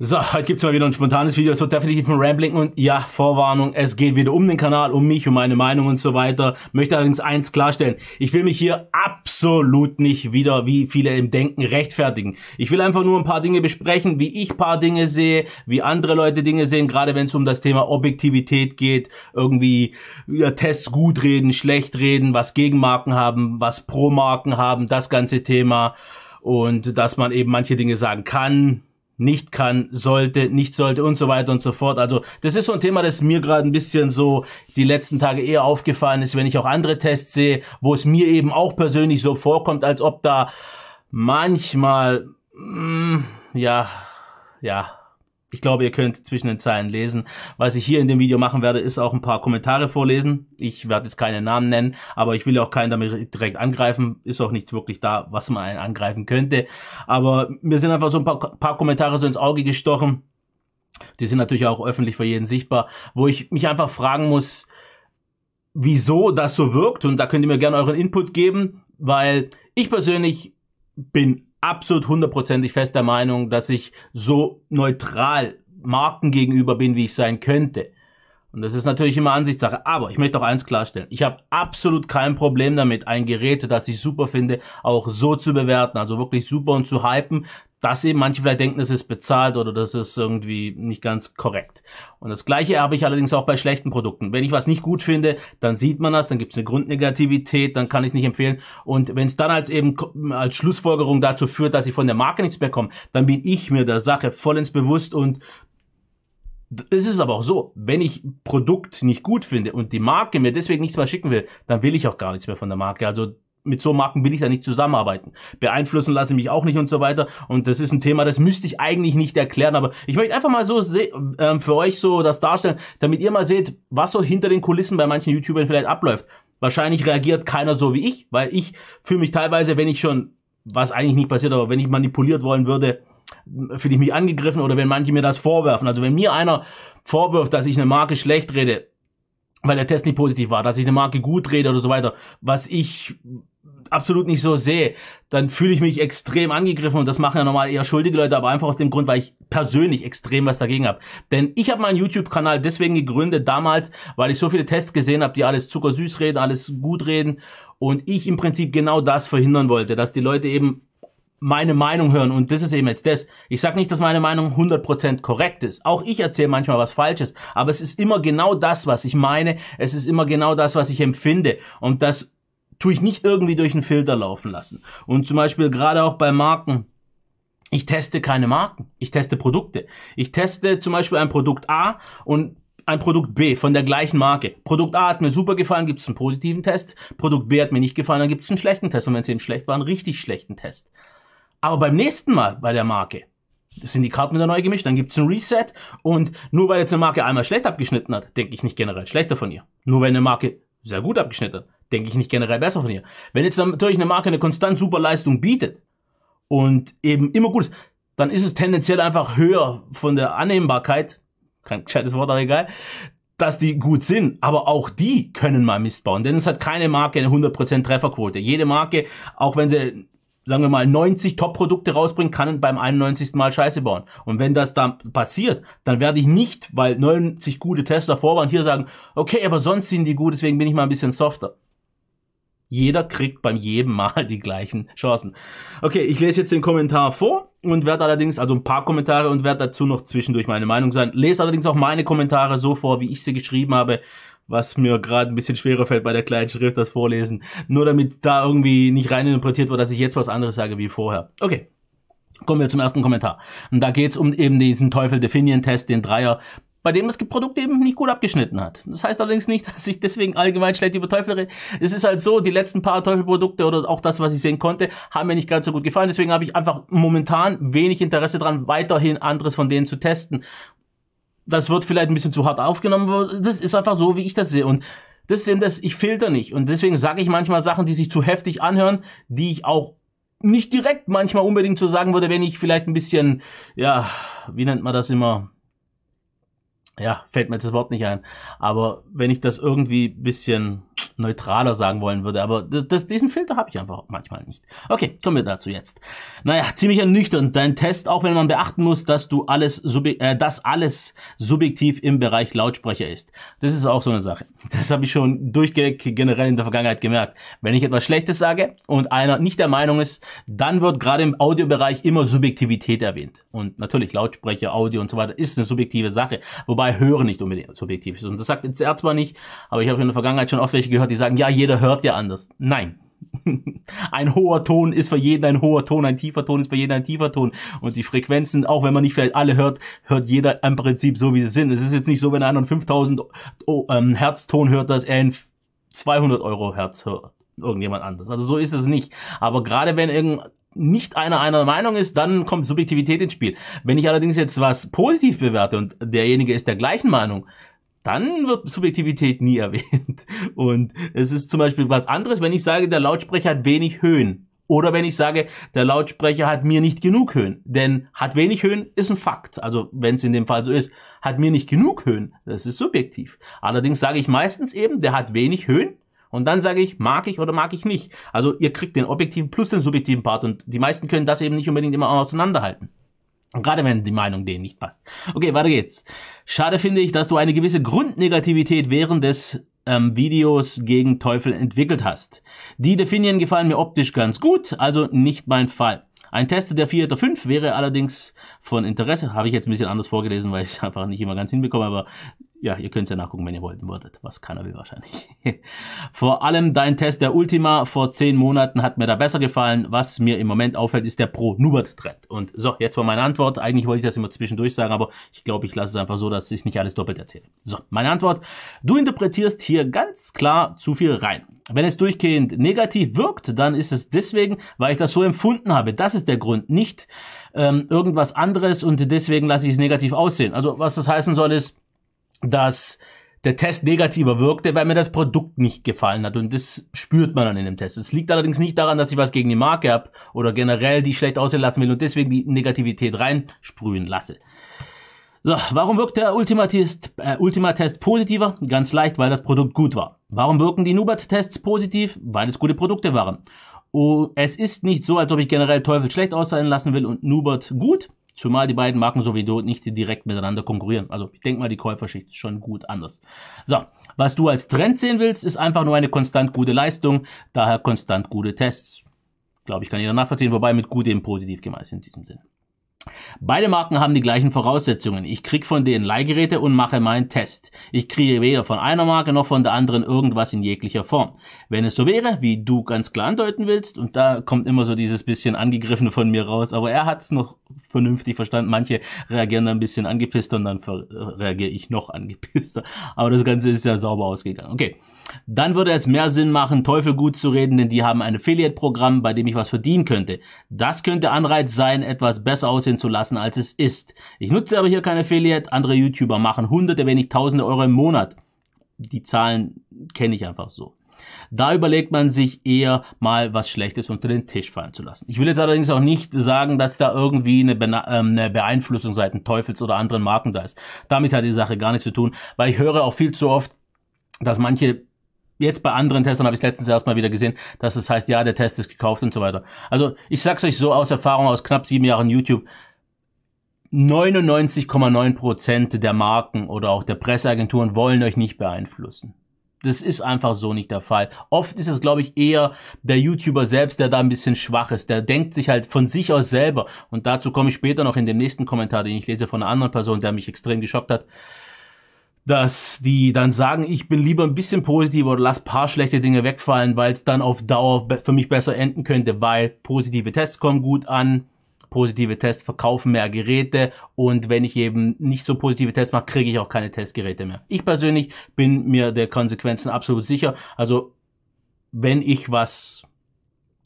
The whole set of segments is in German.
So, heute gibt's mal wieder ein spontanes Video. Es wird definitiv ein Rambling und ja, Vorwarnung, es geht wieder um den Kanal, um mich, um meine Meinung und so weiter. Möchte allerdings eins klarstellen. Ich will mich hier absolut nicht wieder, wie viele im Denken, rechtfertigen. Ich will einfach nur ein paar Dinge besprechen, wie ich paar Dinge sehe, wie andere Leute Dinge sehen, gerade wenn es um das Thema Objektivität geht, irgendwie ja, Tests gut reden, schlecht reden, was Gegenmarken haben, was pro Marken haben, das ganze Thema und dass man eben manche Dinge sagen kann, nicht kann, sollte, nicht sollte und so weiter und so fort. Also das ist so ein Thema, das mir gerade ein bisschen so die letzten Tage eher aufgefallen ist, wenn ich auch andere Tests sehe, wo es mir eben auch persönlich so vorkommt, als ob da manchmal, mm, ja, ja, ich glaube, ihr könnt zwischen den Zeilen lesen. Was ich hier in dem Video machen werde, ist auch ein paar Kommentare vorlesen. Ich werde jetzt keine Namen nennen, aber ich will auch keinen damit direkt angreifen. Ist auch nichts wirklich da, was man einen angreifen könnte. Aber mir sind einfach so ein paar, paar Kommentare so ins Auge gestochen. Die sind natürlich auch öffentlich für jeden sichtbar, wo ich mich einfach fragen muss, wieso das so wirkt. Und da könnt ihr mir gerne euren Input geben, weil ich persönlich bin absolut hundertprozentig fest der Meinung, dass ich so neutral Marken gegenüber bin, wie ich sein könnte. Und das ist natürlich immer Ansichtssache. Aber ich möchte auch eins klarstellen. Ich habe absolut kein Problem damit, ein Gerät, das ich super finde, auch so zu bewerten. Also wirklich super und zu hypen dass eben manche vielleicht denken, das ist bezahlt oder das ist irgendwie nicht ganz korrekt. Und das gleiche habe ich allerdings auch bei schlechten Produkten. Wenn ich was nicht gut finde, dann sieht man das, dann gibt es eine Grundnegativität, dann kann ich es nicht empfehlen. Und wenn es dann als eben als Schlussfolgerung dazu führt, dass ich von der Marke nichts bekomme, dann bin ich mir der Sache vollends bewusst und es ist aber auch so, wenn ich Produkt nicht gut finde und die Marke mir deswegen nichts mehr schicken will, dann will ich auch gar nichts mehr von der Marke. Also mit so Marken will ich da nicht zusammenarbeiten. Beeinflussen lasse ich mich auch nicht und so weiter. Und das ist ein Thema, das müsste ich eigentlich nicht erklären. Aber ich möchte einfach mal so äh, für euch so das darstellen, damit ihr mal seht, was so hinter den Kulissen bei manchen YouTubern vielleicht abläuft. Wahrscheinlich reagiert keiner so wie ich, weil ich fühle mich teilweise, wenn ich schon, was eigentlich nicht passiert, aber wenn ich manipuliert wollen würde, fühle ich mich angegriffen oder wenn manche mir das vorwerfen. Also wenn mir einer vorwirft, dass ich eine Marke schlecht rede, weil der Test nicht positiv war, dass ich eine Marke gut rede oder so weiter, was ich absolut nicht so sehe, dann fühle ich mich extrem angegriffen und das machen ja normal eher schuldige Leute, aber einfach aus dem Grund, weil ich persönlich extrem was dagegen habe. Denn ich habe meinen YouTube-Kanal deswegen gegründet damals, weil ich so viele Tests gesehen habe, die alles zuckersüß reden, alles gut reden und ich im Prinzip genau das verhindern wollte, dass die Leute eben meine Meinung hören. Und das ist eben jetzt das. Ich sage nicht, dass meine Meinung 100% korrekt ist. Auch ich erzähle manchmal was Falsches. Aber es ist immer genau das, was ich meine. Es ist immer genau das, was ich empfinde. Und das tue ich nicht irgendwie durch einen Filter laufen lassen. Und zum Beispiel gerade auch bei Marken. Ich teste keine Marken. Ich teste Produkte. Ich teste zum Beispiel ein Produkt A und ein Produkt B von der gleichen Marke. Produkt A hat mir super gefallen, gibt es einen positiven Test. Produkt B hat mir nicht gefallen, dann gibt es einen schlechten Test. Und wenn es eben schlecht war, einen richtig schlechten Test. Aber beim nächsten Mal bei der Marke sind die Karten wieder neu gemischt, dann gibt's ein Reset und nur weil jetzt eine Marke einmal schlecht abgeschnitten hat, denke ich nicht generell schlechter von ihr. Nur wenn eine Marke sehr gut abgeschnitten hat, denke ich nicht generell besser von ihr. Wenn jetzt natürlich eine Marke eine konstant super Leistung bietet und eben immer gut ist, dann ist es tendenziell einfach höher von der Annehmbarkeit, kein gescheites Wort, aber egal, dass die gut sind. Aber auch die können mal Mist bauen, denn es hat keine Marke eine 100% Trefferquote. Jede Marke, auch wenn sie sagen wir mal, 90 Top-Produkte rausbringen, kann beim 91. Mal Scheiße bauen. Und wenn das dann passiert, dann werde ich nicht, weil 90 gute Tests davor waren, hier sagen, okay, aber sonst sind die gut, deswegen bin ich mal ein bisschen softer. Jeder kriegt beim jedem Mal die gleichen Chancen. Okay, ich lese jetzt den Kommentar vor und werde allerdings, also ein paar Kommentare und werde dazu noch zwischendurch meine Meinung sein. Lese allerdings auch meine Kommentare so vor, wie ich sie geschrieben habe was mir gerade ein bisschen schwerer fällt bei der kleinen Schrift, das Vorlesen. Nur damit da irgendwie nicht reininterpretiert wird, dass ich jetzt was anderes sage wie vorher. Okay. Kommen wir zum ersten Kommentar. Und da geht's um eben diesen Teufel definien Test, den Dreier, bei dem das Produkt eben nicht gut abgeschnitten hat. Das heißt allerdings nicht, dass ich deswegen allgemein schlecht über Teufel rede. Es ist halt so, die letzten paar Teufelprodukte oder auch das, was ich sehen konnte, haben mir nicht ganz so gut gefallen. Deswegen habe ich einfach momentan wenig Interesse dran, weiterhin anderes von denen zu testen das wird vielleicht ein bisschen zu hart aufgenommen, aber das ist einfach so, wie ich das sehe. Und das sind das, ich filter nicht. Und deswegen sage ich manchmal Sachen, die sich zu heftig anhören, die ich auch nicht direkt manchmal unbedingt so sagen würde, wenn ich vielleicht ein bisschen, ja, wie nennt man das immer? Ja, fällt mir jetzt das Wort nicht ein. Aber wenn ich das irgendwie bisschen neutraler sagen wollen würde, aber das, das, diesen Filter habe ich einfach manchmal nicht. Okay, kommen wir dazu jetzt. Naja, ziemlich ernüchternd dein Test, auch wenn man beachten muss, dass du alles, äh, dass alles subjektiv im Bereich Lautsprecher ist. Das ist auch so eine Sache. Das habe ich schon durchgehend generell in der Vergangenheit gemerkt. Wenn ich etwas Schlechtes sage und einer nicht der Meinung ist, dann wird gerade im Audiobereich immer Subjektivität erwähnt. Und natürlich Lautsprecher, Audio und so weiter ist eine subjektive Sache, wobei Hören nicht unbedingt subjektiv ist. Und das sagt jetzt zwar nicht, aber ich habe in der Vergangenheit schon oft welche gehört, die sagen, ja, jeder hört ja anders. Nein. Ein hoher Ton ist für jeden ein hoher Ton, ein tiefer Ton ist für jeden ein tiefer Ton. Und die Frequenzen, auch wenn man nicht vielleicht alle hört, hört jeder im Prinzip so, wie sie sind. Es ist jetzt nicht so, wenn einer einen 5000 oh, ähm, Hertz Ton hört, dass er einen 200 Euro Hertz hört. Irgendjemand anders. Also so ist es nicht. Aber gerade wenn irgend nicht einer einer Meinung ist, dann kommt Subjektivität ins Spiel. Wenn ich allerdings jetzt was positiv bewerte und derjenige ist der gleichen Meinung, dann wird Subjektivität nie erwähnt. Und es ist zum Beispiel was anderes, wenn ich sage, der Lautsprecher hat wenig Höhen. Oder wenn ich sage, der Lautsprecher hat mir nicht genug Höhen. Denn hat wenig Höhen ist ein Fakt. Also wenn es in dem Fall so ist, hat mir nicht genug Höhen. Das ist subjektiv. Allerdings sage ich meistens eben, der hat wenig Höhen. Und dann sage ich, mag ich oder mag ich nicht. Also ihr kriegt den objektiven plus den subjektiven Part. Und die meisten können das eben nicht unbedingt immer auseinanderhalten. Gerade wenn die Meinung denen nicht passt. Okay, weiter geht's. Schade finde ich, dass du eine gewisse Grundnegativität während des ähm, Videos gegen Teufel entwickelt hast. Die Definien gefallen mir optisch ganz gut, also nicht mein Fall. Ein Test der 4 oder 5 wäre allerdings von Interesse. Habe ich jetzt ein bisschen anders vorgelesen, weil ich es einfach nicht immer ganz hinbekomme, aber ja, ihr könnt ja nachgucken, wenn ihr wollten würdet, was keiner will wahrscheinlich. vor allem dein Test der Ultima vor zehn Monaten hat mir da besser gefallen. Was mir im Moment auffällt, ist der Pro-Nubert-Trend. Und so, jetzt war meine Antwort. Eigentlich wollte ich das immer zwischendurch sagen, aber ich glaube, ich lasse es einfach so, dass ich nicht alles doppelt erzähle. So, meine Antwort. Du interpretierst hier ganz klar zu viel rein. Wenn es durchgehend negativ wirkt, dann ist es deswegen, weil ich das so empfunden habe. Das ist der Grund, nicht ähm, irgendwas anderes und deswegen lasse ich es negativ aussehen. Also was das heißen soll ist, dass der Test negativer wirkte, weil mir das Produkt nicht gefallen hat. Und das spürt man dann in dem Test. Es liegt allerdings nicht daran, dass ich was gegen die Marke habe oder generell die schlecht aussehen lassen will und deswegen die Negativität reinsprühen lasse. So, warum wirkt der äh, Ultima-Test äh, Ultima -Test positiver? Ganz leicht, weil das Produkt gut war. Warum wirken die Nubat-Tests positiv? Weil es gute Produkte waren. Oh, es ist nicht so, als ob ich generell Teufel schlecht aussehen lassen will und Nubert gut. Zumal die beiden Marken sowieso nicht direkt miteinander konkurrieren. Also ich denke mal, die Käuferschicht ist schon gut anders. So, was du als Trend sehen willst, ist einfach nur eine konstant gute Leistung, daher konstant gute Tests. Glaube ich, kann jeder nachvollziehen, wobei mit gut eben positiv gemeint ist in diesem Sinne. Beide Marken haben die gleichen Voraussetzungen. Ich krieg von denen Leihgeräte und mache meinen Test. Ich kriege weder von einer Marke noch von der anderen irgendwas in jeglicher Form. Wenn es so wäre, wie du ganz klar andeuten willst, und da kommt immer so dieses bisschen angegriffene von mir raus, aber er hat es noch vernünftig verstanden. Manche reagieren dann ein bisschen angepisster und dann äh, reagiere ich noch angepisster. Aber das Ganze ist ja sauber ausgegangen. Okay dann würde es mehr Sinn machen, Teufel gut zu reden, denn die haben ein Affiliate-Programm, bei dem ich was verdienen könnte. Das könnte Anreiz sein, etwas besser aussehen zu lassen, als es ist. Ich nutze aber hier kein Affiliate, andere YouTuber machen hunderte, wenn nicht tausende Euro im Monat. Die Zahlen kenne ich einfach so. Da überlegt man sich eher mal was Schlechtes unter den Tisch fallen zu lassen. Ich will jetzt allerdings auch nicht sagen, dass da irgendwie eine, Bene äh, eine Beeinflussung seitens Teufels oder anderen Marken da ist. Damit hat die Sache gar nichts zu tun, weil ich höre auch viel zu oft, dass manche jetzt bei anderen Testern habe ich letztens erstmal wieder gesehen, dass es heißt, ja, der Test ist gekauft und so weiter. Also ich sag's euch so aus Erfahrung aus knapp sieben Jahren YouTube. 99,9% der Marken oder auch der Presseagenturen wollen euch nicht beeinflussen. Das ist einfach so nicht der Fall. Oft ist es, glaube ich, eher der YouTuber selbst, der da ein bisschen schwach ist. Der denkt sich halt von sich aus selber. Und dazu komme ich später noch in dem nächsten Kommentar, den ich lese von einer anderen Person, der mich extrem geschockt hat dass die dann sagen, ich bin lieber ein bisschen positiver oder lass paar schlechte Dinge wegfallen, weil es dann auf Dauer für mich besser enden könnte, weil positive Tests kommen gut an, positive Tests verkaufen mehr Geräte und wenn ich eben nicht so positive Tests mache, kriege ich auch keine Testgeräte mehr. Ich persönlich bin mir der Konsequenzen absolut sicher. Also wenn ich was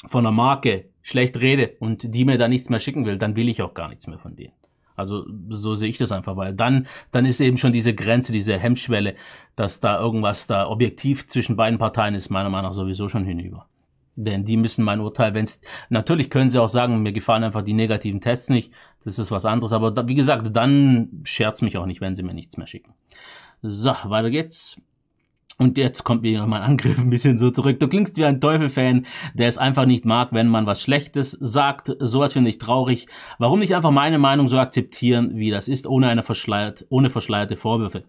von einer Marke schlecht rede und die mir da nichts mehr schicken will, dann will ich auch gar nichts mehr von denen. Also so sehe ich das einfach, weil dann, dann ist eben schon diese Grenze, diese Hemmschwelle, dass da irgendwas da objektiv zwischen beiden Parteien ist, meiner Meinung nach sowieso schon hinüber. Denn die müssen mein Urteil, wenn es, natürlich können sie auch sagen, mir gefallen einfach die negativen Tests nicht, das ist was anderes, aber da, wie gesagt, dann scherzt mich auch nicht, wenn sie mir nichts mehr schicken. So, weiter geht's. Und jetzt kommt wieder mein Angriff ein bisschen so zurück. Du klingst wie ein Teufel-Fan, der es einfach nicht mag, wenn man was Schlechtes sagt. Sowas finde ich traurig. Warum nicht einfach meine Meinung so akzeptieren, wie das ist, ohne eine verschleiert, ohne verschleierte Vorwürfe?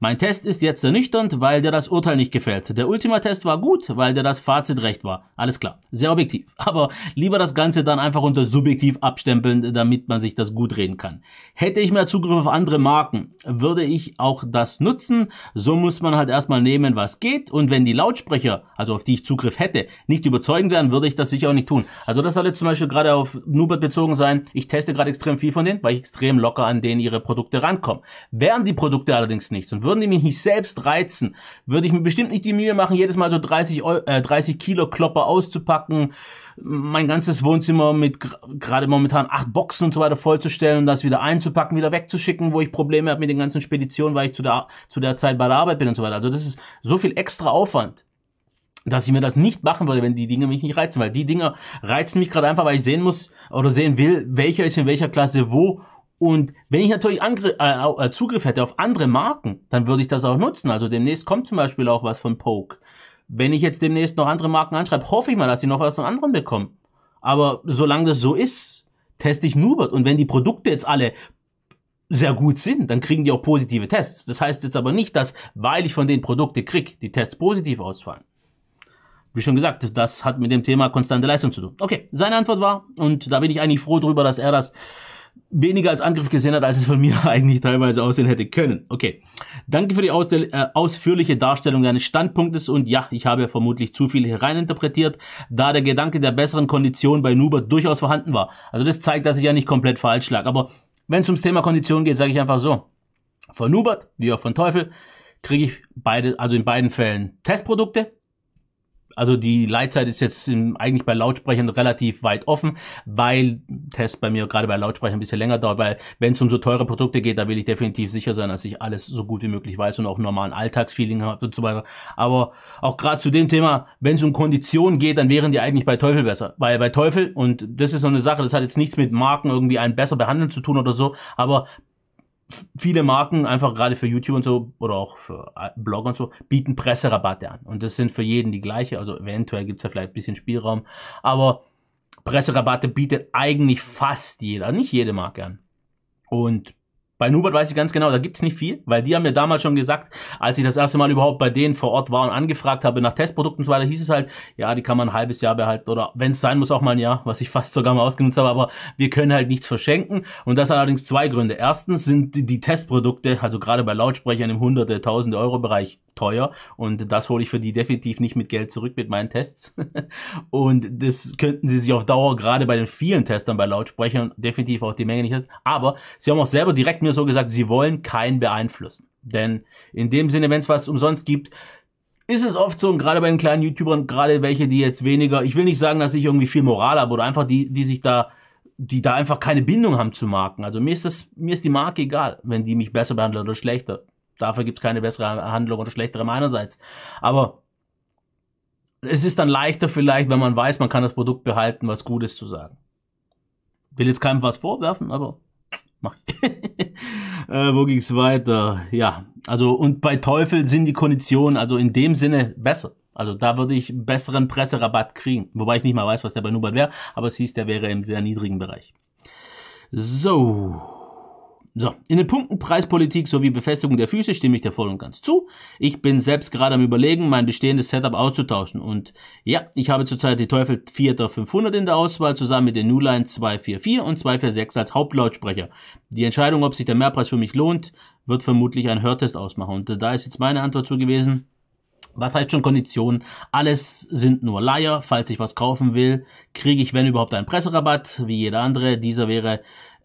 Mein Test ist jetzt ernüchternd, weil dir das Urteil nicht gefällt. Der Ultima-Test war gut, weil dir das Fazit recht war. Alles klar, sehr objektiv. Aber lieber das Ganze dann einfach unter subjektiv abstempeln, damit man sich das gut reden kann. Hätte ich mehr Zugriff auf andere Marken, würde ich auch das nutzen. So muss man halt erstmal nehmen, was geht. Und wenn die Lautsprecher, also auf die ich Zugriff hätte, nicht überzeugend wären, würde ich das sicher auch nicht tun. Also das soll jetzt zum Beispiel gerade auf Nubert bezogen sein. Ich teste gerade extrem viel von denen, weil ich extrem locker an denen ihre Produkte rankomme. Wären die Produkte allerdings nichts und würden die mich nicht selbst reizen, würde ich mir bestimmt nicht die Mühe machen, jedes Mal so 30, äh, 30 Kilo Klopper auszupacken, mein ganzes Wohnzimmer mit gerade momentan acht Boxen und so weiter vollzustellen und das wieder einzupacken, wieder wegzuschicken, wo ich Probleme habe mit den ganzen Speditionen, weil ich zu der, zu der Zeit bei der Arbeit bin und so weiter. Also das ist so viel extra Aufwand dass ich mir das nicht machen würde, wenn die Dinge mich nicht reizen, weil die Dinge reizen mich gerade einfach, weil ich sehen muss oder sehen will, welcher ist in welcher Klasse wo und wenn ich natürlich Angr äh, äh, Zugriff hätte auf andere Marken, dann würde ich das auch nutzen. Also demnächst kommt zum Beispiel auch was von Poke. Wenn ich jetzt demnächst noch andere Marken anschreibe, hoffe ich mal, dass ich noch was von anderen bekomme. Aber solange das so ist, teste ich Nubert. Und wenn die Produkte jetzt alle sehr gut sind, dann kriegen die auch positive Tests. Das heißt jetzt aber nicht, dass, weil ich von den Produkte krieg, die Tests positiv ausfallen. Wie schon gesagt, das hat mit dem Thema konstante Leistung zu tun. Okay, seine Antwort war, und da bin ich eigentlich froh drüber, dass er das weniger als Angriff gesehen hat, als es von mir eigentlich teilweise aussehen hätte können. Okay, danke für die Ausde äh, ausführliche Darstellung deines Standpunktes und ja, ich habe vermutlich zu viel hereinterpretiert, da der Gedanke der besseren Kondition bei Nuber durchaus vorhanden war. Also das zeigt, dass ich ja nicht komplett falsch lag. Aber wenn es ums Thema Kondition geht, sage ich einfach so, von Nubert wie auch von Teufel kriege ich beide, also in beiden Fällen Testprodukte, also die Leitzeit ist jetzt im, eigentlich bei Lautsprechern relativ weit offen, weil Test bei mir gerade bei Lautsprechern ein bisschen länger dauert, weil wenn es um so teure Produkte geht, da will ich definitiv sicher sein, dass ich alles so gut wie möglich weiß und auch normalen Alltagsfeeling habe und so weiter. Aber auch gerade zu dem Thema, wenn es um Konditionen geht, dann wären die eigentlich bei Teufel besser. Weil bei Teufel, und das ist so eine Sache, das hat jetzt nichts mit Marken irgendwie einen besser behandeln zu tun oder so, aber viele Marken einfach gerade für YouTube und so oder auch für äh, Blogger und so bieten Presserabatte an. Und das sind für jeden die gleiche. Also eventuell gibt's da vielleicht ein bisschen Spielraum. Aber Presserabatte bietet eigentlich fast jeder, nicht jede Marke an. Und bei Nubert weiß ich ganz genau, da gibt's nicht viel, weil die haben mir damals schon gesagt, als ich das erste Mal überhaupt bei denen vor Ort war und angefragt habe nach Testprodukten und so weiter, hieß es halt, ja, die kann man ein halbes Jahr behalten oder wenn es sein muss, auch mal ein Jahr, was ich fast sogar mal ausgenutzt habe, aber wir können halt nichts verschenken und das hat allerdings zwei Gründe. Erstens sind die, die Testprodukte, also gerade bei Lautsprechern im hunderte, tausende Euro Bereich teuer und das hole ich für die definitiv nicht mit Geld zurück mit meinen Tests. und das könnten sie sich auf Dauer gerade bei den vielen Testern bei Lautsprechern definitiv auch die Menge nicht. Testen. Aber sie haben auch selber direkt mir so gesagt, sie wollen keinen beeinflussen. Denn in dem Sinne, wenn es was umsonst gibt, ist es oft so, und gerade bei den kleinen YouTubern, gerade welche, die jetzt weniger, ich will nicht sagen, dass ich irgendwie viel Moral habe oder einfach die, die sich da die da einfach keine Bindung haben zu Marken. Also mir ist das, mir ist die Marke egal, wenn die mich besser behandeln oder schlechter. Dafür gibt's keine bessere Handlung oder schlechtere meinerseits. Aber es ist dann leichter vielleicht, wenn man weiß, man kann das Produkt behalten, was Gutes zu sagen. Will jetzt keinem was vorwerfen, aber mach ich. äh, wo ging's weiter? Ja, also und bei Teufel sind die Konditionen also in dem Sinne besser. Also da würde ich besseren Presserabatt kriegen. Wobei ich nicht mal weiß, was der bei Nubat wäre, aber es hieß, der wäre im sehr niedrigen Bereich. So. So, in den Punkten Preispolitik sowie Befestigung der Füße stimme ich dir voll und ganz zu. Ich bin selbst gerade am überlegen, mein bestehendes Setup auszutauschen. Und ja, ich habe zurzeit die Teufel 4 500 in der Auswahl, zusammen mit den Newline 244 und 246 als Hauptlautsprecher. Die Entscheidung, ob sich der Mehrpreis für mich lohnt, wird vermutlich ein Hörtest ausmachen. Und äh, da ist jetzt meine Antwort zu gewesen, was heißt schon Kondition? Alles sind nur Leier. Falls ich was kaufen will, kriege ich, wenn überhaupt, einen Presserabatt, wie jeder andere. Dieser wäre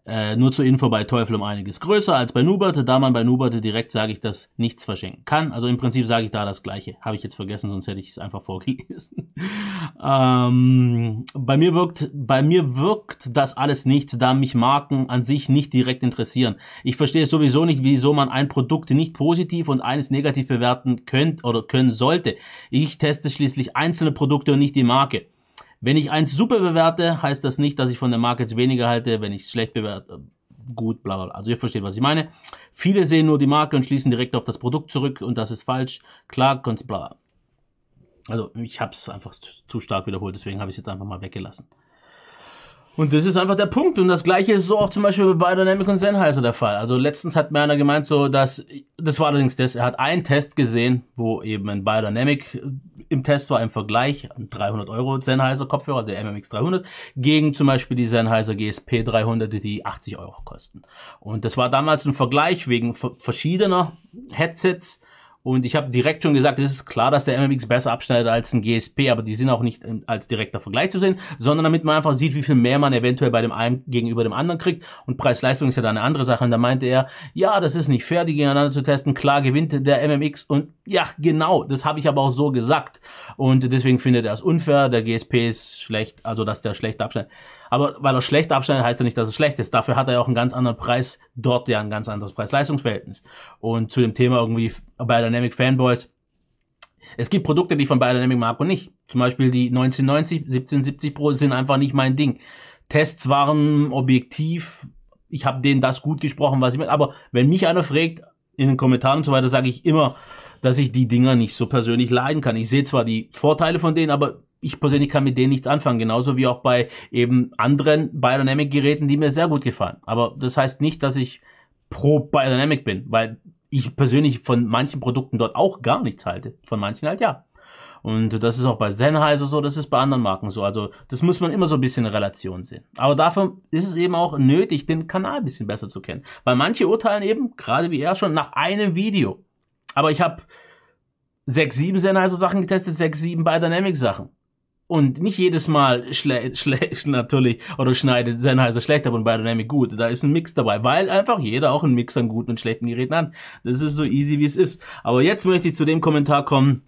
äh, nur zur Info bei Teufel um einiges größer als bei Nuberte, da man bei Nuberte direkt sage ich, das, nichts verschenken kann. Also im Prinzip sage ich da das Gleiche. Habe ich jetzt vergessen, sonst hätte ich es einfach vorgelesen. ähm, bei mir wirkt, bei mir wirkt das alles nichts, da mich Marken an sich nicht direkt interessieren. Ich verstehe sowieso nicht, wieso man ein Produkt nicht positiv und eines negativ bewerten könnte oder können sollte. Ich teste schließlich einzelne Produkte und nicht die Marke. Wenn ich eins super bewerte, heißt das nicht, dass ich von der Markets weniger halte, wenn ich es schlecht bewerte. Gut, bla bla. Also ihr versteht, was ich meine. Viele sehen nur die Marke und schließen direkt auf das Produkt zurück und das ist falsch. Klar, ganz bla. Also ich habe es einfach zu stark wiederholt, deswegen habe ich es jetzt einfach mal weggelassen. Und das ist einfach der Punkt. Und das gleiche ist so auch zum Beispiel bei Dynamic und Sennheiser der Fall. Also letztens hat mir einer gemeint, so dass, das war allerdings das, er hat einen Test gesehen, wo eben ein Biodynamic äh, im Test war im Vergleich, 300 Euro Sennheiser Kopfhörer, der MMX 300, gegen zum Beispiel die Sennheiser GSP 300, die 80 Euro kosten. Und das war damals ein Vergleich wegen verschiedener Headsets, und ich habe direkt schon gesagt, es ist klar, dass der MMX besser abschneidet als ein GSP, aber die sind auch nicht äh, als direkter Vergleich zu sehen, sondern damit man einfach sieht, wie viel mehr man eventuell bei dem einen gegenüber dem anderen kriegt. Und Preis-Leistung ist ja da eine andere Sache. Und da meinte er, ja, das ist nicht fair, die gegeneinander zu testen. Klar gewinnt der MMX. Und ja, genau, das habe ich aber auch so gesagt. Und deswegen findet er es unfair, der GSP ist schlecht, also dass der schlecht abschneidet. Aber weil er schlecht abschneidet, heißt er nicht, dass er schlecht ist. Dafür hat er ja auch einen ganz anderen Preis, dort ja ein ganz anderes Preis-Leistungsverhältnis. Und zu dem Thema irgendwie bei Dynamic Fanboys, es gibt Produkte, die ich von Biodynamic mag und nicht. Zum Beispiel die 1990, 1770 Pro sind einfach nicht mein Ding. Tests waren objektiv. Ich habe denen das gut gesprochen, was ich mit. Aber wenn mich einer fragt, in den Kommentaren und so weiter, sage ich immer, dass ich die Dinger nicht so persönlich leiden kann. Ich sehe zwar die Vorteile von denen, aber ich persönlich kann mit denen nichts anfangen, genauso wie auch bei eben anderen Biodynamic-Geräten, die mir sehr gut gefallen. Aber das heißt nicht, dass ich pro Biodynamic bin, weil ich persönlich von manchen Produkten dort auch gar nichts halte. Von manchen halt ja. Und das ist auch bei Sennheiser so, das ist bei anderen Marken so. Also das muss man immer so ein bisschen in Relation sehen. Aber dafür ist es eben auch nötig, den Kanal ein bisschen besser zu kennen. Weil manche urteilen eben, gerade wie er schon, nach einem Video. Aber ich habe sechs, sieben Sennheiser Sachen getestet, sechs, sieben Biodynamic Sachen und nicht jedes Mal schlecht, schlecht natürlich oder schneidet Sennheiser schlecht ab und Biodynamic gut. Da ist ein Mix dabei, weil einfach jeder auch einen Mix an guten und schlechten Geräten hat. Das ist so easy, wie es ist. Aber jetzt möchte ich zu dem Kommentar kommen,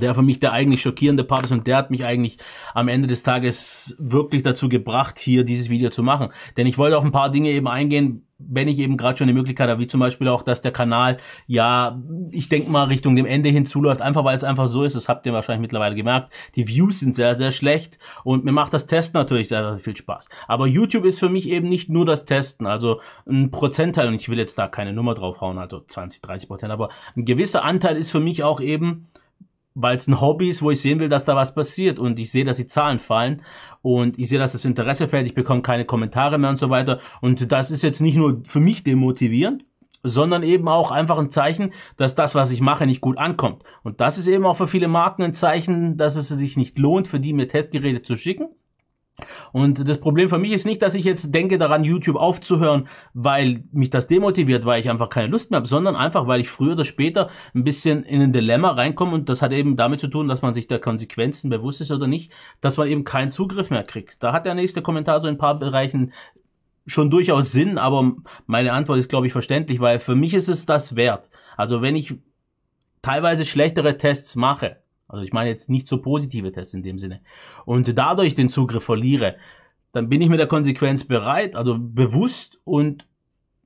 der für mich der eigentlich schockierende Part ist und der hat mich eigentlich am Ende des Tages wirklich dazu gebracht, hier dieses Video zu machen. Denn ich wollte auf ein paar Dinge eben eingehen, wenn ich eben gerade schon eine Möglichkeit habe, wie zum Beispiel auch, dass der Kanal, ja, ich denke mal Richtung dem Ende hinzuläuft, einfach weil es einfach so ist, das habt ihr wahrscheinlich mittlerweile gemerkt, die Views sind sehr, sehr schlecht und mir macht das Testen natürlich sehr, sehr viel Spaß. Aber YouTube ist für mich eben nicht nur das Testen, also ein Prozentteil, und ich will jetzt da keine Nummer draufhauen, also 20, 30 Prozent, aber ein gewisser Anteil ist für mich auch eben, weil es ein Hobby ist, wo ich sehen will, dass da was passiert und ich sehe, dass die Zahlen fallen und ich sehe, dass das Interesse fällt, ich bekomme keine Kommentare mehr und so weiter und das ist jetzt nicht nur für mich demotivierend, sondern eben auch einfach ein Zeichen, dass das, was ich mache, nicht gut ankommt. Und das ist eben auch für viele Marken ein Zeichen, dass es sich nicht lohnt, für die mir Testgeräte zu schicken und das Problem für mich ist nicht, dass ich jetzt denke daran, YouTube aufzuhören, weil mich das demotiviert, weil ich einfach keine Lust mehr habe, sondern einfach, weil ich früher oder später ein bisschen in ein Dilemma reinkomme und das hat eben damit zu tun, dass man sich der Konsequenzen bewusst ist oder nicht, dass man eben keinen Zugriff mehr kriegt. Da hat der nächste Kommentar so in ein paar Bereichen schon durchaus Sinn, aber meine Antwort ist, glaube ich, verständlich, weil für mich ist es das wert. Also wenn ich teilweise schlechtere Tests mache, also ich meine jetzt nicht so positive Tests in dem Sinne. Und dadurch den Zugriff verliere, dann bin ich mit der Konsequenz bereit, also bewusst und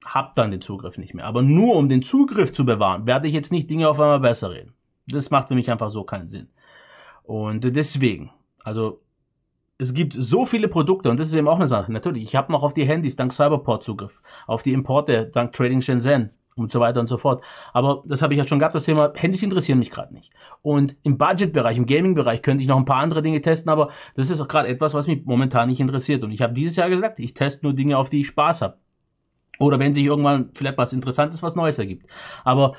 habe dann den Zugriff nicht mehr. Aber nur um den Zugriff zu bewahren, werde ich jetzt nicht Dinge auf einmal besser reden. Das macht für mich einfach so keinen Sinn. Und deswegen, also es gibt so viele Produkte und das ist eben auch eine Sache. Natürlich, ich habe noch auf die Handys dank Cyberport Zugriff, auf die Importe dank Trading Shenzhen, und so weiter und so fort. Aber das habe ich ja schon gehabt, das Thema Handys interessieren mich gerade nicht. Und im Budget-Bereich, im Gaming-Bereich könnte ich noch ein paar andere Dinge testen, aber das ist auch gerade etwas, was mich momentan nicht interessiert. Und ich habe dieses Jahr gesagt, ich teste nur Dinge, auf die ich Spaß habe. Oder wenn sich irgendwann vielleicht was Interessantes, was Neues ergibt. Aber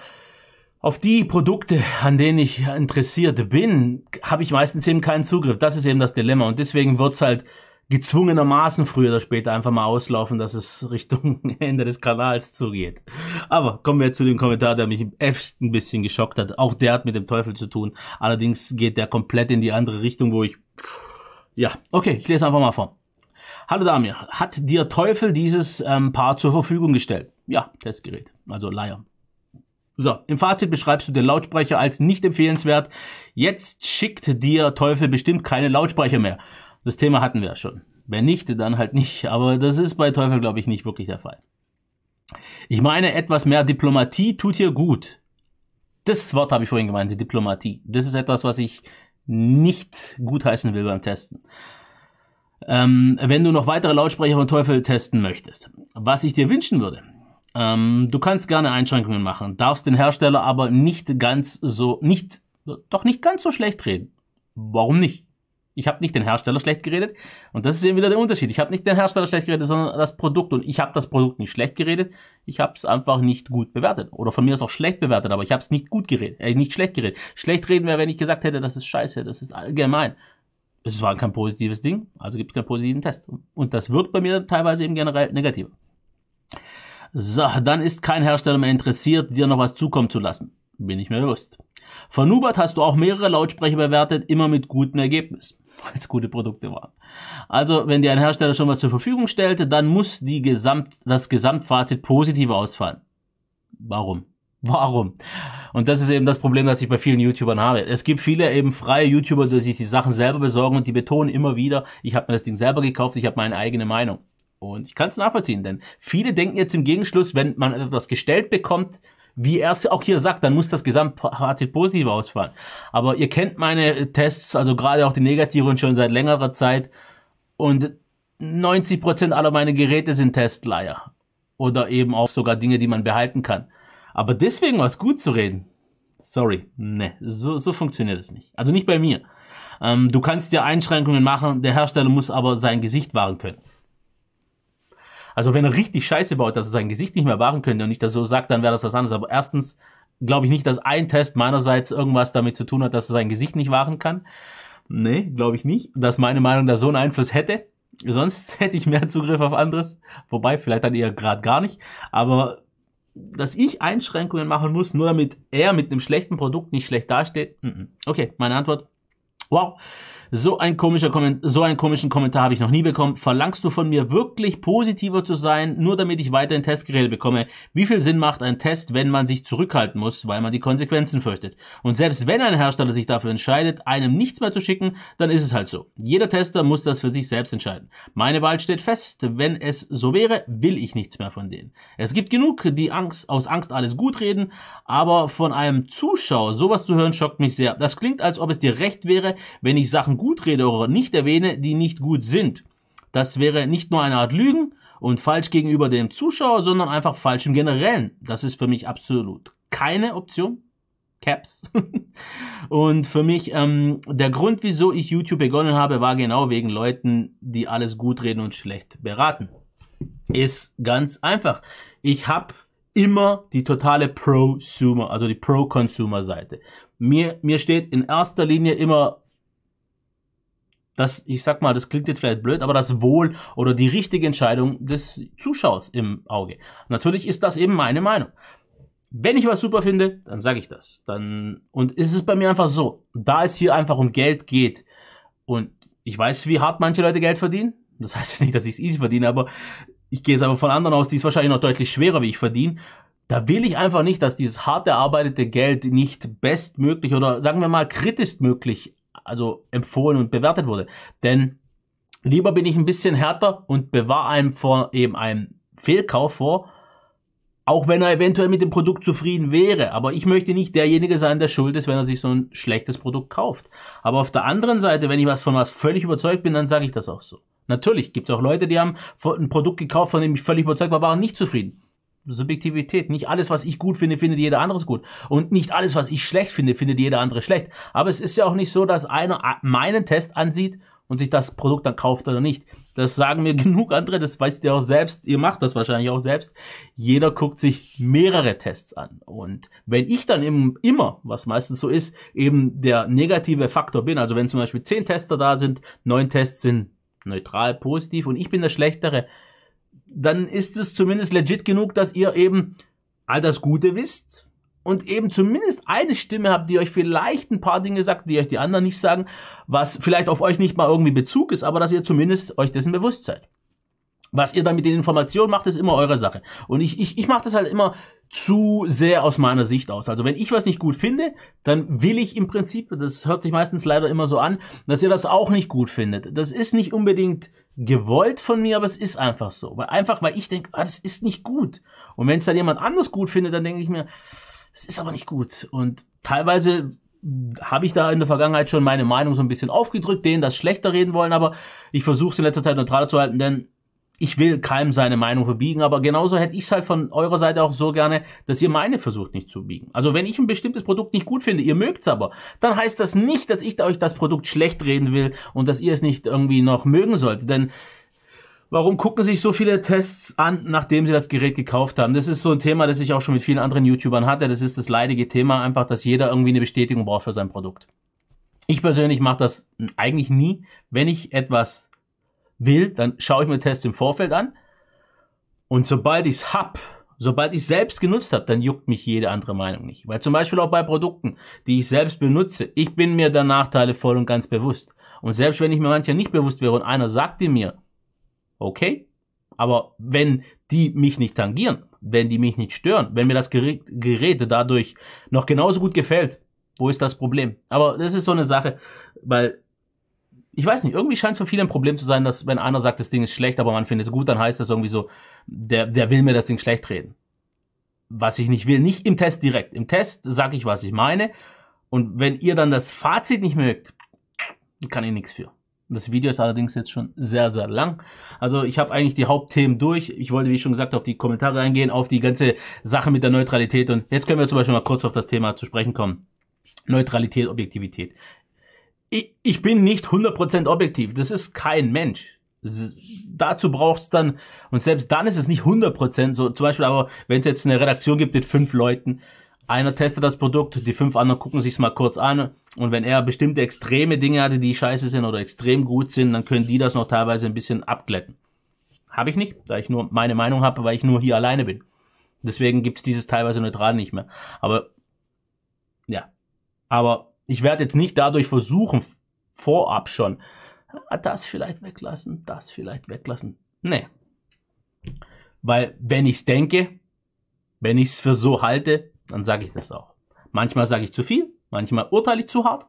auf die Produkte, an denen ich interessiert bin, habe ich meistens eben keinen Zugriff. Das ist eben das Dilemma. Und deswegen wird's halt gezwungenermaßen früher oder später einfach mal auslaufen, dass es Richtung Ende des Kanals zugeht. Aber kommen wir jetzt zu dem Kommentar, der mich echt ein bisschen geschockt hat. Auch der hat mit dem Teufel zu tun. Allerdings geht der komplett in die andere Richtung, wo ich... Ja, okay, ich lese einfach mal vor. Hallo Damir, hat dir Teufel dieses ähm, Paar zur Verfügung gestellt? Ja, Testgerät, also Leier. So, im Fazit beschreibst du den Lautsprecher als nicht empfehlenswert. Jetzt schickt dir Teufel bestimmt keine Lautsprecher mehr. Das Thema hatten wir ja schon. Wenn nicht, dann halt nicht. Aber das ist bei Teufel, glaube ich, nicht wirklich der Fall. Ich meine, etwas mehr Diplomatie tut hier gut. Das Wort habe ich vorhin gemeint, die Diplomatie. Das ist etwas, was ich nicht gutheißen will beim Testen. Ähm, wenn du noch weitere Lautsprecher von Teufel testen möchtest, was ich dir wünschen würde, ähm, du kannst gerne Einschränkungen machen, darfst den Hersteller aber nicht ganz so, nicht, doch nicht ganz so schlecht reden. Warum nicht? Ich habe nicht den Hersteller schlecht geredet. Und das ist eben wieder der Unterschied. Ich habe nicht den Hersteller schlecht geredet, sondern das Produkt. Und ich habe das Produkt nicht schlecht geredet. Ich habe es einfach nicht gut bewertet. Oder von mir ist auch schlecht bewertet, aber ich habe es nicht gut geredet, äh, nicht schlecht geredet. Schlecht reden wäre, wenn ich gesagt hätte, das ist scheiße, das ist allgemein. Es war kein positives Ding, also gibt es keinen positiven Test. Und das wirkt bei mir teilweise eben generell negativ. So, dann ist kein Hersteller mehr interessiert, dir noch was zukommen zu lassen. Bin ich mir bewusst. Von Nubert hast du auch mehrere Lautsprecher bewertet, immer mit gutem Ergebnis, weil es gute Produkte waren. Also, wenn dir ein Hersteller schon was zur Verfügung stellte, dann muss die Gesamt, das Gesamtfazit positiv ausfallen. Warum? Warum? Und das ist eben das Problem, das ich bei vielen YouTubern habe. Es gibt viele eben freie YouTuber, die sich die Sachen selber besorgen und die betonen immer wieder, ich habe mir das Ding selber gekauft, ich habe meine eigene Meinung. Und ich kann es nachvollziehen, denn viele denken jetzt im Gegenschluss, wenn man etwas gestellt bekommt, wie er es auch hier sagt, dann muss das Gesamtfazit positiv ausfallen. Aber ihr kennt meine Tests, also gerade auch die negativen schon seit längerer Zeit. Und 90% Prozent aller meine Geräte sind Testleier. Oder eben auch sogar Dinge, die man behalten kann. Aber deswegen was gut zu reden. Sorry, ne, so, so funktioniert es nicht. Also nicht bei mir. Ähm, du kannst dir Einschränkungen machen, der Hersteller muss aber sein Gesicht wahren können. Also wenn er richtig Scheiße baut, dass er sein Gesicht nicht mehr wahren könnte und nicht das so sagt, dann wäre das was anderes. Aber erstens glaube ich nicht, dass ein Test meinerseits irgendwas damit zu tun hat, dass er sein Gesicht nicht wahren kann. Nee, glaube ich nicht, dass meine Meinung da so einen Einfluss hätte. Sonst hätte ich mehr Zugriff auf anderes. Wobei, vielleicht dann eher gerade gar nicht. Aber dass ich Einschränkungen machen muss, nur damit er mit einem schlechten Produkt nicht schlecht dasteht. Okay, meine Antwort. Wow. So, ein komischer Komment so einen komischen Kommentar habe ich noch nie bekommen. Verlangst du von mir wirklich positiver zu sein, nur damit ich weiterhin Testgeräte bekomme? Wie viel Sinn macht ein Test, wenn man sich zurückhalten muss, weil man die Konsequenzen fürchtet? Und selbst wenn ein Hersteller sich dafür entscheidet, einem nichts mehr zu schicken, dann ist es halt so. Jeder Tester muss das für sich selbst entscheiden. Meine Wahl steht fest. Wenn es so wäre, will ich nichts mehr von denen. Es gibt genug, die Angst, aus Angst alles gut reden, aber von einem Zuschauer sowas zu hören, schockt mich sehr. Das klingt, als ob es dir recht wäre, wenn ich Sachen Gutrede nicht erwähne, die nicht gut sind. Das wäre nicht nur eine Art Lügen und falsch gegenüber dem Zuschauer, sondern einfach falsch im Generellen. Das ist für mich absolut keine Option. Caps. und für mich, ähm, der Grund, wieso ich YouTube begonnen habe, war genau wegen Leuten, die alles gut reden und schlecht beraten. Ist ganz einfach. Ich habe immer die totale Pro-Sumer, also die Pro-Consumer-Seite. Mir, mir steht in erster Linie immer das, ich sag mal, das klingt jetzt vielleicht blöd, aber das Wohl oder die richtige Entscheidung des Zuschauers im Auge. Natürlich ist das eben meine Meinung. Wenn ich was super finde, dann sage ich das. Dann, und ist es bei mir einfach so, da es hier einfach um Geld geht und ich weiß, wie hart manche Leute Geld verdienen. Das heißt jetzt nicht, dass ich es easy verdiene, aber ich gehe es aber von anderen aus, die es wahrscheinlich noch deutlich schwerer, wie ich verdiene. Da will ich einfach nicht, dass dieses hart erarbeitete Geld nicht bestmöglich oder sagen wir mal kritischstmöglich also empfohlen und bewertet wurde. Denn lieber bin ich ein bisschen härter und bewahre einem vor eben einem Fehlkauf vor, auch wenn er eventuell mit dem Produkt zufrieden wäre. Aber ich möchte nicht derjenige sein, der schuld ist, wenn er sich so ein schlechtes Produkt kauft. Aber auf der anderen Seite, wenn ich was von was völlig überzeugt bin, dann sage ich das auch so. Natürlich gibt es auch Leute, die haben ein Produkt gekauft, von dem ich völlig überzeugt war, waren nicht zufrieden. Subjektivität. Nicht alles, was ich gut finde, findet jeder andere gut. Und nicht alles, was ich schlecht finde, findet jeder andere schlecht. Aber es ist ja auch nicht so, dass einer meinen Test ansieht und sich das Produkt dann kauft oder nicht. Das sagen mir genug andere, das weißt ihr auch selbst, ihr macht das wahrscheinlich auch selbst. Jeder guckt sich mehrere Tests an. Und wenn ich dann eben immer, was meistens so ist, eben der negative Faktor bin, also wenn zum Beispiel zehn Tester da sind, neun Tests sind neutral positiv und ich bin der schlechtere, dann ist es zumindest legit genug, dass ihr eben all das Gute wisst und eben zumindest eine Stimme habt, die euch vielleicht ein paar Dinge sagt, die euch die anderen nicht sagen, was vielleicht auf euch nicht mal irgendwie Bezug ist, aber dass ihr zumindest euch dessen bewusst seid. Was ihr dann mit den Informationen macht, ist immer eure Sache. Und ich, ich, ich mache das halt immer zu sehr aus meiner Sicht aus. Also wenn ich was nicht gut finde, dann will ich im Prinzip, das hört sich meistens leider immer so an, dass ihr das auch nicht gut findet. Das ist nicht unbedingt gewollt von mir, aber es ist einfach so. Weil einfach, weil ich denke, ah, das ist nicht gut. Und wenn es dann jemand anders gut findet, dann denke ich mir, es ist aber nicht gut. Und teilweise habe ich da in der Vergangenheit schon meine Meinung so ein bisschen aufgedrückt, denen das schlechter reden wollen, aber ich versuche es in letzter Zeit neutraler zu halten, denn ich will keinem seine Meinung verbiegen, aber genauso hätte ich es halt von eurer Seite auch so gerne, dass ihr meine versucht nicht zu biegen. Also wenn ich ein bestimmtes Produkt nicht gut finde, ihr mögt es aber, dann heißt das nicht, dass ich da euch das Produkt schlecht reden will und dass ihr es nicht irgendwie noch mögen solltet, denn Warum gucken sich so viele Tests an, nachdem sie das Gerät gekauft haben? Das ist so ein Thema, das ich auch schon mit vielen anderen YouTubern hatte. Das ist das leidige Thema, einfach, dass jeder irgendwie eine Bestätigung braucht für sein Produkt. Ich persönlich mache das eigentlich nie. Wenn ich etwas will, dann schaue ich mir Tests im Vorfeld an. Und sobald ich es hab, sobald ich selbst genutzt habe, dann juckt mich jede andere Meinung nicht. Weil zum Beispiel auch bei Produkten, die ich selbst benutze, ich bin mir der Nachteile voll und ganz bewusst. Und selbst wenn ich mir mancher nicht bewusst wäre und einer sagte mir, okay, aber wenn die mich nicht tangieren, wenn die mich nicht stören, wenn mir das Gerät, Gerät dadurch noch genauso gut gefällt, wo ist das Problem? Aber das ist so eine Sache, weil ich weiß nicht, irgendwie scheint es für viele ein Problem zu sein, dass wenn einer sagt, das Ding ist schlecht, aber man findet es gut, dann heißt das irgendwie so, der, der will mir das Ding schlecht reden. Was ich nicht will, nicht im Test direkt. Im Test sage ich, was ich meine. Und wenn ihr dann das Fazit nicht mögt, kann ich nichts für. Das Video ist allerdings jetzt schon sehr, sehr lang. Also ich habe eigentlich die Hauptthemen durch. Ich wollte, wie schon gesagt, auf die Kommentare eingehen, auf die ganze Sache mit der Neutralität. Und jetzt können wir zum Beispiel mal kurz auf das Thema zu sprechen kommen. Neutralität, Objektivität ich, bin nicht 100% objektiv. Das ist kein Mensch. Ist, dazu braucht's dann, und selbst dann ist es nicht 100% so. Zum Beispiel aber, wenn es jetzt eine Redaktion gibt mit fünf Leuten, einer testet das Produkt, die fünf anderen gucken sich's mal kurz an. Und wenn er bestimmte extreme Dinge hatte, die scheiße sind oder extrem gut sind, dann können die das noch teilweise ein bisschen abglätten. Habe ich nicht, da ich nur meine Meinung habe, weil ich nur hier alleine bin. Deswegen gibt's dieses teilweise neutral nicht mehr. Aber ja, aber ich werde jetzt nicht dadurch versuchen, vorab schon, ah, das vielleicht weglassen, das vielleicht weglassen. Nee. Weil wenn ich es denke, wenn ich es für so halte, dann sage ich das auch. Manchmal sage ich zu viel, manchmal urteile ich zu hart,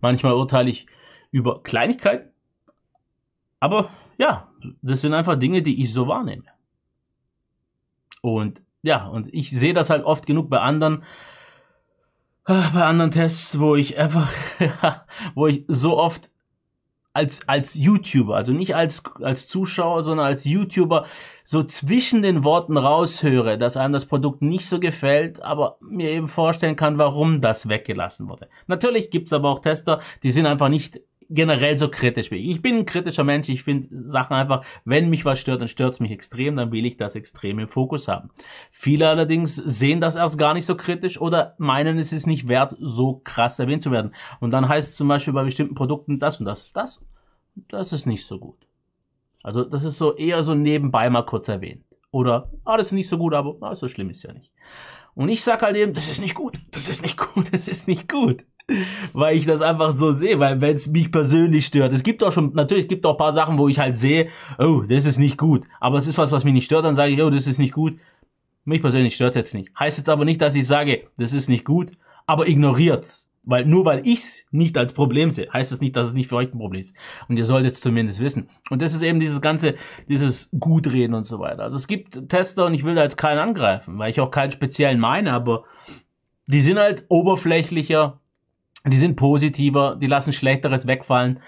manchmal urteile ich über Kleinigkeiten. Aber ja, das sind einfach Dinge, die ich so wahrnehme. Und ja, und ich sehe das halt oft genug bei anderen, Ah, bei anderen Tests, wo ich einfach, wo ich so oft als, als YouTuber, also nicht als, als Zuschauer, sondern als YouTuber so zwischen den Worten raushöre, dass einem das Produkt nicht so gefällt, aber mir eben vorstellen kann, warum das weggelassen wurde. Natürlich gibt's aber auch Tester, die sind einfach nicht generell so kritisch bin. Ich bin ein kritischer Mensch. Ich finde Sachen einfach, wenn mich was stört, dann stört's mich extrem, dann will ich das extrem im Fokus haben. Viele allerdings sehen das erst gar nicht so kritisch oder meinen, es ist nicht wert, so krass erwähnt zu werden. Und dann heißt es zum Beispiel bei bestimmten Produkten, das und das ist das. Das ist nicht so gut. Also das ist so eher so nebenbei mal kurz erwähnt. Oder, ah, das ist nicht so gut, aber ah, so schlimm ist ja nicht. Und ich sag halt eben, das ist nicht gut, das ist nicht gut, das ist nicht gut weil ich das einfach so sehe, weil wenn es mich persönlich stört. Es gibt auch schon, natürlich gibt auch paar Sachen, wo ich halt sehe, oh, das ist nicht gut. Aber es ist was, was mich nicht stört, dann sage ich, oh, das ist nicht gut. Mich persönlich stört jetzt nicht. Heißt jetzt aber nicht, dass ich sage, das ist nicht gut, aber ignoriert's. Weil nur weil ich's nicht als Problem sehe, heißt es das nicht, dass es nicht für euch ein Problem ist. Und ihr solltet es zumindest wissen. Und das ist eben dieses ganze, dieses Gutreden und so weiter. Also es gibt Tester und ich will da jetzt keinen angreifen, weil ich auch keinen speziellen meine, aber die sind halt oberflächlicher die sind positiver, die lassen Schlechteres wegfallen.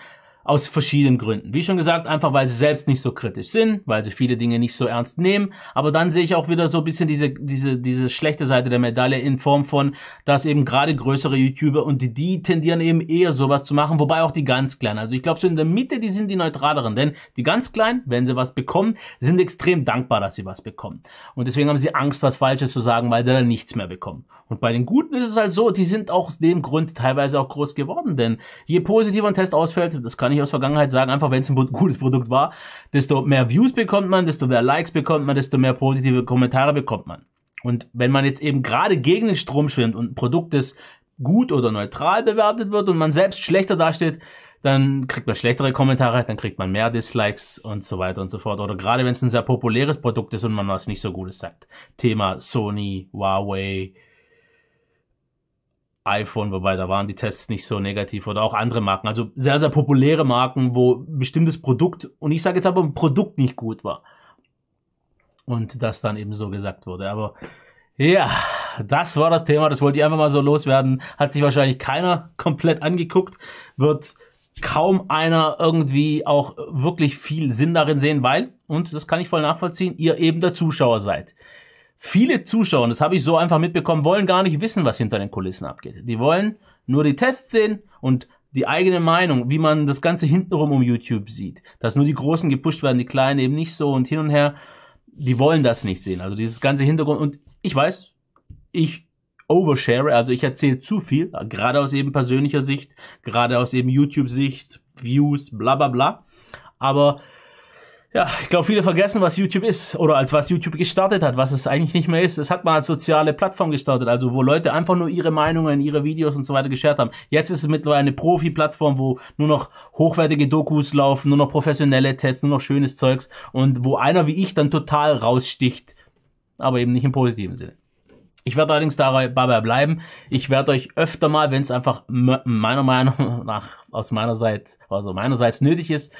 Aus verschiedenen Gründen. Wie schon gesagt, einfach weil sie selbst nicht so kritisch sind, weil sie viele Dinge nicht so ernst nehmen. Aber dann sehe ich auch wieder so ein bisschen diese, diese, diese schlechte Seite der Medaille in Form von, dass eben gerade größere YouTuber und die, die tendieren eben eher sowas zu machen, wobei auch die ganz Kleinen. Also ich glaube, so in der Mitte, die sind die neutraleren, denn die ganz Kleinen, wenn sie was bekommen, sind extrem dankbar, dass sie was bekommen. Und deswegen haben sie Angst, was Falsches zu sagen, weil sie dann nichts mehr bekommen. Und bei den Guten ist es halt so, die sind auch aus dem Grund teilweise auch groß geworden, denn je positiver ein Test ausfällt, das kann ich ich aus Vergangenheit sagen, einfach wenn es ein gutes Produkt war, desto mehr Views bekommt man, desto mehr Likes bekommt man, desto mehr positive Kommentare bekommt man. Und wenn man jetzt eben gerade gegen den Strom schwimmt und ein Produkt, das gut oder neutral bewertet wird und man selbst schlechter dasteht, dann kriegt man schlechtere Kommentare, dann kriegt man mehr Dislikes und so weiter und so fort. Oder gerade wenn es ein sehr populäres Produkt ist und man was nicht so Gutes sagt. Thema Sony, Huawei, iPhone, wobei da waren die Tests nicht so negativ oder auch andere Marken, also sehr, sehr populäre Marken, wo bestimmtes Produkt, und ich sage jetzt aber, ein Produkt nicht gut war. Und das dann eben so gesagt wurde. Aber ja, das war das Thema, das wollte ich einfach mal so loswerden. Hat sich wahrscheinlich keiner komplett angeguckt, wird kaum einer irgendwie auch wirklich viel Sinn darin sehen, weil, und das kann ich voll nachvollziehen, ihr eben der Zuschauer seid viele Zuschauer, und das habe ich so einfach mitbekommen, wollen gar nicht wissen, was hinter den Kulissen abgeht. Die wollen nur die Tests sehen und die eigene Meinung, wie man das Ganze hintenrum um YouTube sieht. Dass nur die Großen gepusht werden, die Kleinen eben nicht so und hin und her. Die wollen das nicht sehen. Also dieses ganze Hintergrund. Und ich weiß, ich overshare, also ich erzähle zu viel, gerade aus eben persönlicher Sicht, gerade aus eben YouTube-Sicht, Views, bla bla bla. Aber ja, ich glaube, viele vergessen, was YouTube ist oder als was YouTube gestartet hat, was es eigentlich nicht mehr ist. Es hat mal als soziale Plattform gestartet, also wo Leute einfach nur ihre Meinungen, ihre Videos und so weiter geshared haben. Jetzt ist es mittlerweile eine Profi-Plattform, wo nur noch hochwertige Dokus laufen, nur noch professionelle Tests, nur noch schönes Zeugs und wo einer wie ich dann total raussticht, aber eben nicht im positiven Sinne. Ich werde allerdings dabei bleiben. Ich werde euch öfter mal, wenn es einfach meiner Meinung nach aus meiner Seite, also meinerseits nötig ist,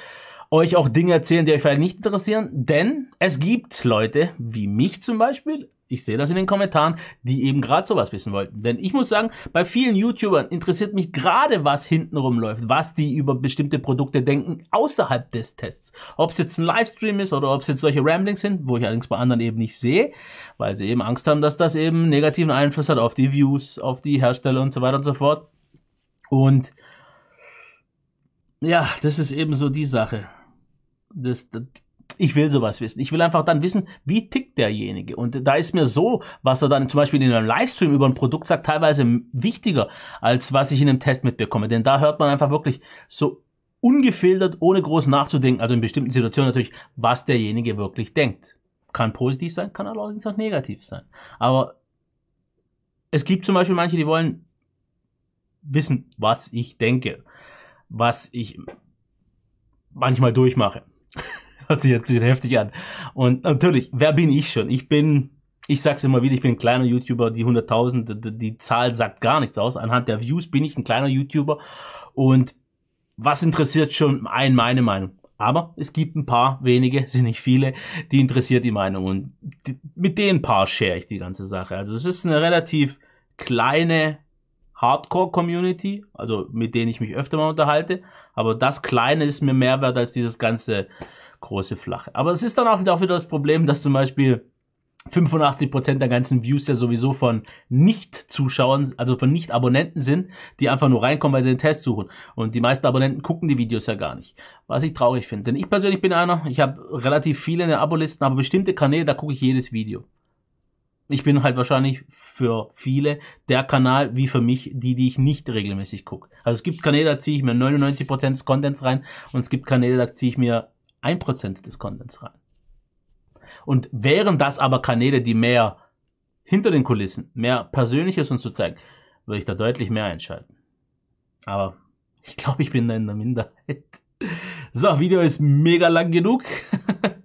euch auch Dinge erzählen, die euch vielleicht nicht interessieren, denn es gibt Leute wie mich zum Beispiel, ich sehe das in den Kommentaren, die eben gerade sowas wissen wollten. Denn ich muss sagen, bei vielen YouTubern interessiert mich gerade, was hintenrum läuft, was die über bestimmte Produkte denken, außerhalb des Tests. Ob es jetzt ein Livestream ist oder ob es jetzt solche Ramblings sind, wo ich allerdings bei anderen eben nicht sehe, weil sie eben Angst haben, dass das eben negativen Einfluss hat auf die Views, auf die Hersteller und so weiter und so fort. Und ja, das ist eben so die Sache das, das ich will sowas wissen. Ich will einfach dann wissen, wie tickt derjenige. Und da ist mir so, was er dann zum Beispiel in einem Livestream über ein Produkt sagt, teilweise wichtiger, als was ich in einem Test mitbekomme. Denn da hört man einfach wirklich so ungefiltert, ohne groß nachzudenken, also in bestimmten Situationen natürlich, was derjenige wirklich denkt. Kann positiv sein, kann allerdings auch negativ sein. Aber es gibt zum Beispiel manche, die wollen wissen, was ich denke, was ich manchmal durchmache. Hört sich jetzt ein bisschen heftig an. Und natürlich, wer bin ich schon? Ich bin, ich sag's immer wieder, ich bin ein kleiner YouTuber, die 100.000, die, Zahl sagt gar nichts aus. Anhand der Views bin ich ein kleiner YouTuber. Und was interessiert schon einen meine Meinung? Aber es gibt ein paar wenige, sind nicht viele, die interessiert die Meinung. Und die, mit den paar share ich die ganze Sache. Also es ist eine relativ kleine Hardcore-Community, also mit denen ich mich öfter mal unterhalte. Aber das Kleine ist mir mehr wert als dieses ganze große Flache. Aber es ist dann auch wieder das Problem, dass zum Beispiel 85% der ganzen Views ja sowieso von Nicht-Zuschauern, also von Nicht-Abonnenten sind, die einfach nur reinkommen, weil sie den Test suchen. Und die meisten Abonnenten gucken die Videos ja gar nicht. Was ich traurig finde. Denn ich persönlich bin einer, ich habe relativ viele in den Abolisten, aber bestimmte Kanäle, da gucke ich jedes Video ich bin halt wahrscheinlich für viele der Kanal wie für mich, die, die ich nicht regelmäßig gucke. Also es gibt Kanäle, da ziehe ich mir 99% des Contents rein und es gibt Kanäle, da ziehe ich mir 1% des Contents rein. Und wären das aber Kanäle, die mehr hinter den Kulissen, mehr Persönliches uns zu zeigen, würde ich da deutlich mehr einschalten. Aber ich glaube, ich bin da in der Minderheit. So, Video ist mega lang genug.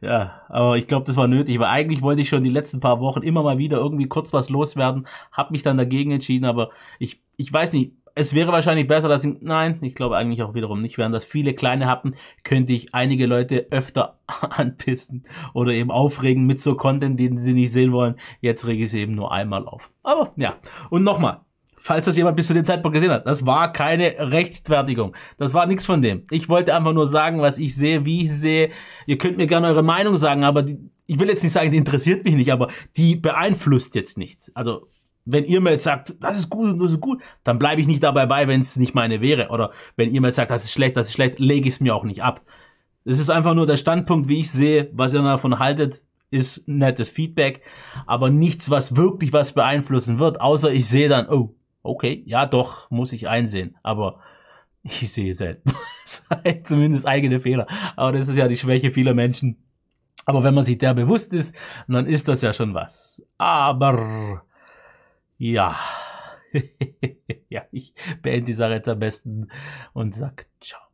Ja, aber ich glaube, das war nötig, weil eigentlich wollte ich schon die letzten paar Wochen immer mal wieder irgendwie kurz was loswerden, habe mich dann dagegen entschieden, aber ich, ich weiß nicht, es wäre wahrscheinlich besser, dass ich, nein, ich glaube eigentlich auch wiederum nicht, wären das viele kleine Happen, könnte ich einige Leute öfter anpissen oder eben aufregen mit so Content, den sie nicht sehen wollen. Jetzt rege ich sie eben nur einmal auf. Aber ja, und nochmal, falls das jemand bis zu dem Zeitpunkt gesehen hat, das war keine Rechtfertigung. Das war nichts von dem. Ich wollte einfach nur sagen, was ich sehe, wie ich sehe. Ihr könnt mir gerne eure Meinung sagen, aber die, ich will jetzt nicht sagen, die interessiert mich nicht, aber die beeinflusst jetzt nichts. Also wenn ihr mir jetzt sagt, das ist gut und das ist gut, dann bleibe ich nicht dabei bei, wenn es nicht meine wäre. Oder wenn ihr mir jetzt sagt, das ist schlecht, das ist schlecht, lege ich es mir auch nicht ab. Es ist einfach nur der Standpunkt, wie ich sehe, was ihr davon haltet, ist nettes Feedback, aber nichts, was wirklich was beeinflussen wird, außer ich sehe dann, oh, Okay, ja doch, muss ich einsehen. Aber ich sehe selten zumindest eigene Fehler. Aber das ist ja die Schwäche vieler Menschen. Aber wenn man sich der bewusst ist, dann ist das ja schon was. Aber ja. ja, ich beende die Sache jetzt am besten und sag ciao.